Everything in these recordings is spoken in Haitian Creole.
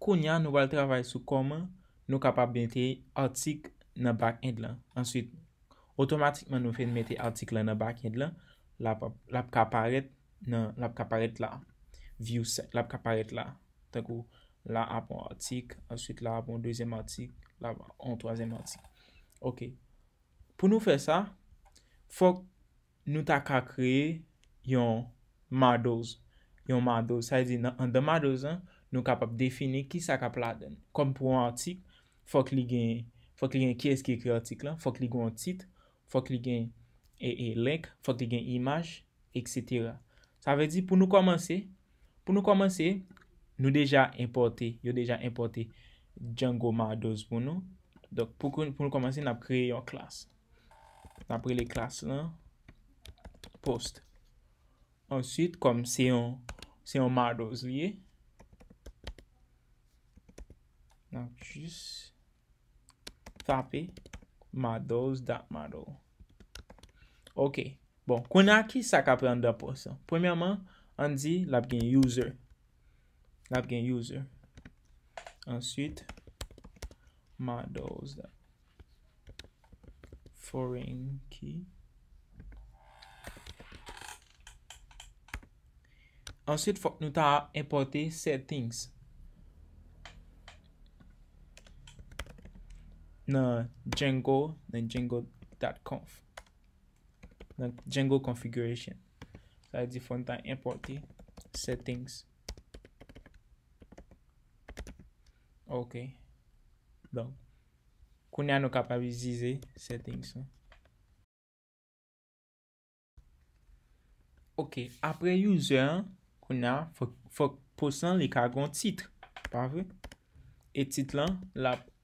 Koun ya nou val travay sou koman nou kapab meti artik nan bak yed lan. Ansyit, otomatikman nou fen meti artik lan nan bak yed lan. La ap kaparet nan, la ap kaparet la. View set, la ap kaparet la. Takou, la ap an artik, ansyit la ap an dezem artik, la ap an toazem artik. Ok. Pou nou fe sa, fok nou ta kakre yon ma doz. Yon ma doz. nou kapap defini ki sa kap la den. Kom pou an artik, fok li gen fok li gen ki eski ekri artik la, fok li gen an tit, fok li gen e-e-link, fok li gen imaj, etc. Sa ve di pou nou komanse, pou nou komanse, nou deja importe, yo deja importe Django Mardos pou nou. Dok pou nou komanse nan ap kreye yon klas. Nan ap kreye yon klas la. Post. Ansyit, kom se yon Mardos liye, tap e models.model ok bon kon a ki sa kape an da pos premiyaman an di labgen user labgen user answit models. foreign key answit nou ta importe settings nan django, nan django.conf nan django configuration sa di fon tan importi settings ok donk kou na nou kapabizize settings ok, apre user kou na fok posan li kagon titre e titlan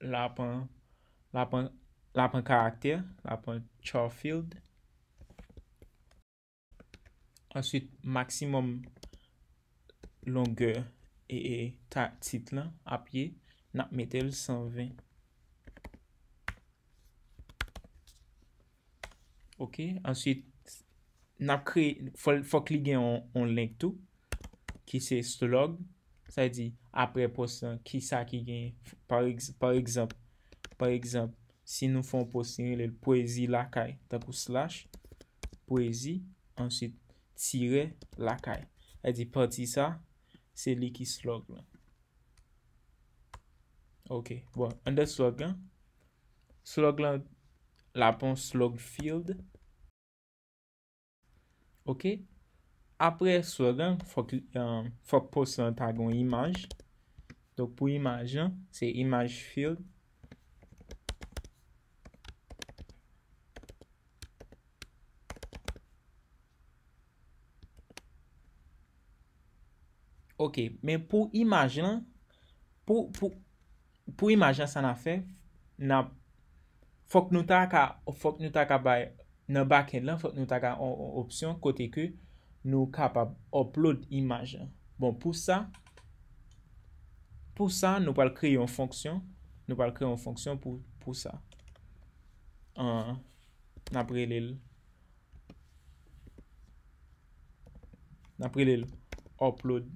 lapan l ap an karakter, l ap an char field. Ansyit, maksimum longge ee ta tit lan ap ye, nap metel 120. Ok, ansyit, nap kri, fò kli gen an link tou, ki se stolog, sa di, ap reposan ki sa ki gen, par exemple, Par ekzamp, si nou foun pou sire le poezi lakay. Takou slash, poezi, answit tire lakay. E di parti sa, se liki slogan. Ok, bon. Ande slogan, slogan, la pon slogan field. Ok, apre slogan, fok postan tagon imaj. Dok pou imaj, se imaj field. Ok, men pou imaj lan, pou imaj lan sa na fe, fok nou ta ka, fok nou ta ka bay, nou baken lan, fok nou ta ka opsyon kote ke nou kapab upload imaj. Bon, pou sa, pou sa nou pal kreyon fonksyon, nou pal kreyon fonksyon pou sa. Na prelel, na prelel, upload.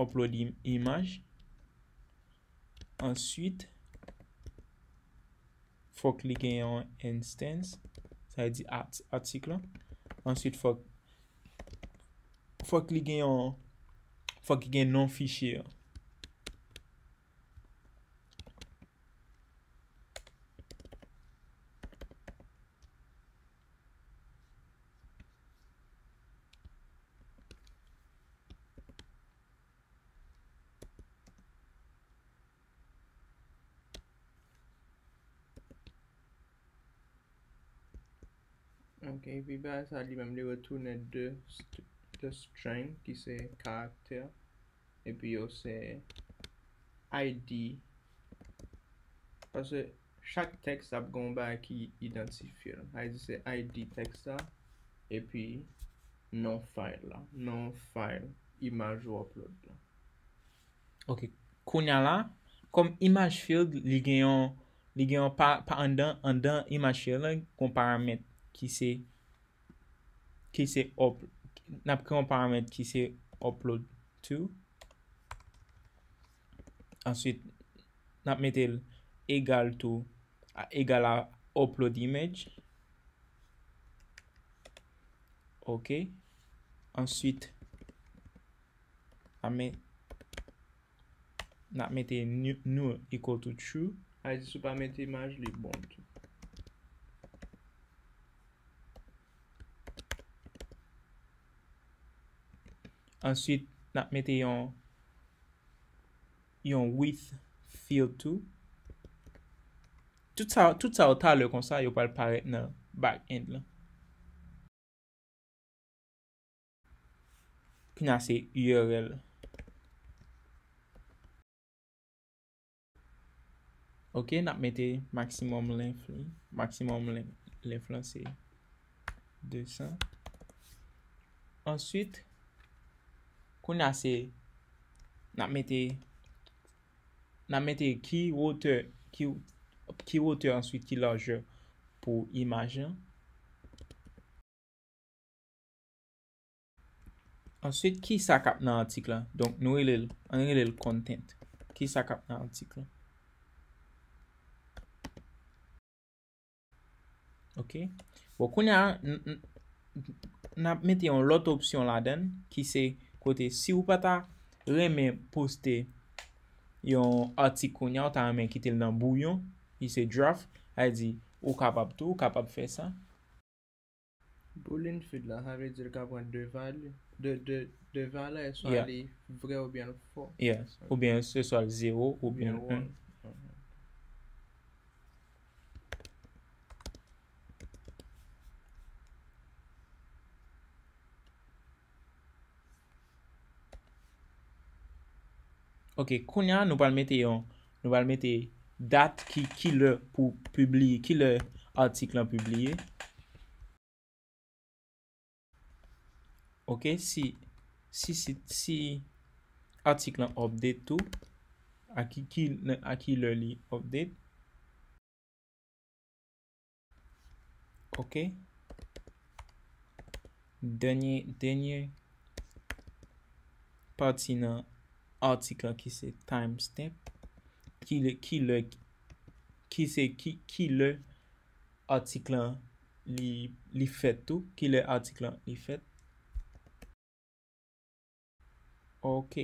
Upload imaj. Ansyit. Fwa klik en instance. Sa y di article. Ansyit fwa. Fwa klik en. Fwa klik en nan fichye yo. Ok, vibe a sa li mem li we toune de string ki se karakter. E pi yo se ID. A se chak tekst ap gombe a ki identifiye. A se ID tekst a. E pi non file la. Non file. Image upload la. Ok, koun ya la. Kom image field li genyon pa an dan image field la kon paramet. ki se ki se nap kwen paramet ki se upload tou answit nap metel egal tou egal a upload image ok answit ame nap metel nou equal to true a zi sou pa metel image li bon tou answit, nap metè yon yon width field 2 tout sa ou ta le konsa yon pal paret nan back end ki nan se url ok, nap metè maksimum lenflon maksimum lenflon se 200 answit Koun ya se nan mette ki wote answit ki laje pou imajen. Answit ki sa kap nan artikle. Donk nou e li l content. Ki sa kap nan artikle. Ok. Wakoun ya nan mette yon lot opsyon la den. Ki se... Kote, si ou pata remen poste yon artiko nya ou ta remen kitel nan bou yon, yi se draf, hay di ou kapap tou, ou kapap fe sa. Boulin fide la, hay di l ka pwen 2 vali, 2 vali e swa li vre ou bien 4. Ou bien se swa 0 ou bien 1. Ok, kounyan nou pal mete yon. Nou pal mete dat ki le artik lan publie. Ok, si artik lan obdet tou. A ki le li obdet. Ok. Ok. Denye, denye. Partina. artiklan ki se time step ki le ki se ki le artiklan li fet tou ki le artiklan li fet ok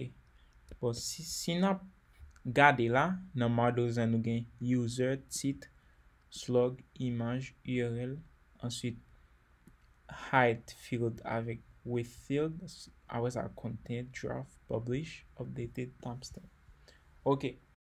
bon, si na gade la nan model zan nou gen user, tit, slug, image url, answit height field avek width field slug hours are content draft, publish, updated timestamp. Okay,